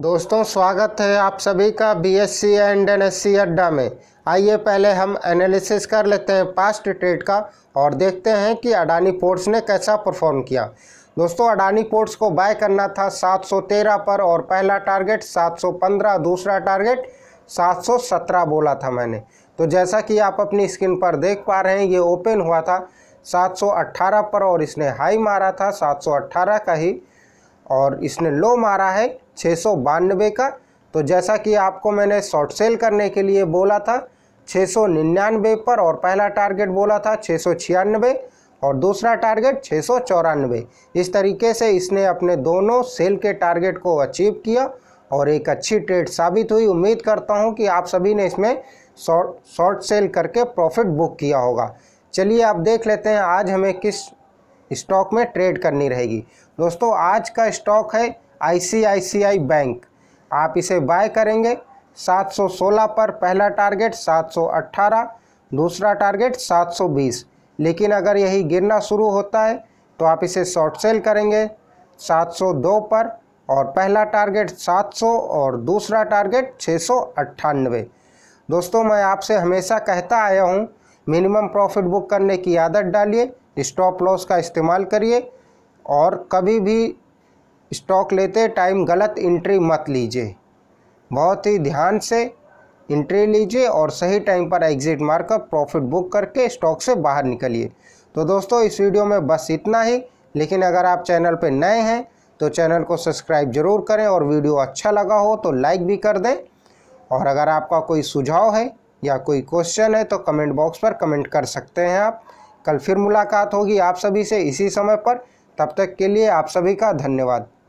दोस्तों स्वागत है आप सभी का B S C and N S C Adda में आइए पहले हम एनालिसिस कर लेते हैं पास्ट ट्रेड का और देखते हैं कि अडानी पोर्ट्स ने कैसा परफॉर्म किया दोस्तों अडानी पोर्ट्स को बाय करना था 713 पर और पहला टारगेट 715 दूसरा टारगेट 717 बोला था मैंने तो जैसा कि आप अपनी स्क्रीन पर देख पा रहे हैं ये ओपन हुआ था 718 पर और इसने हाई मारा था 718 का ही और इसने लो मारा है छः सौ बानवे का तो जैसा कि आपको मैंने शॉर्ट सेल करने के लिए बोला था छः सौ निन्यानवे पर और पहला टारगेट बोला था छः सौ छियानवे और दूसरा टारगेट छः सौ चौरानवे इस तरीके से इसने अपने दोनों सेल के टारगेट को अचीव किया और एक अच्छी ट्रेड साबित हुई उम्मीद करता हूं कि आप सभी ने इसमें शॉर्ट सेल करके प्रॉफिट बुक किया होगा चलिए आप देख लेते हैं आज हमें किस स्टॉक में ट्रेड करनी रहेगी दोस्तों आज का स्टॉक है आईसीआईसीआई बैंक आप इसे बाय करेंगे 716 पर पहला टारगेट 718 दूसरा टारगेट 720 लेकिन अगर यही गिरना शुरू होता है तो आप इसे शॉर्ट सेल करेंगे 702 पर और पहला टारगेट 700 और दूसरा टारगेट छः दोस्तों मैं आपसे हमेशा कहता आया हूँ मिनिमम प्रॉफिट बुक करने की आदत डालिए स्टॉप लॉस का इस्तेमाल करिए और कभी भी स्टॉक लेते टाइम गलत इंट्री मत लीजिए बहुत ही ध्यान से इंट्री लीजिए और सही टाइम पर एग्जिट मारकर प्रॉफिट बुक करके स्टॉक से बाहर निकलिए तो दोस्तों इस वीडियो में बस इतना ही लेकिन अगर आप चैनल पर नए हैं तो चैनल को सब्सक्राइब जरूर करें और वीडियो अच्छा लगा हो तो लाइक भी कर दें और अगर आपका कोई सुझाव है या कोई क्वेश्चन है तो कमेंट बॉक्स पर कमेंट कर सकते हैं आप कल फिर मुलाकात होगी आप सभी से इसी समय पर तब तक के लिए आप सभी का धन्यवाद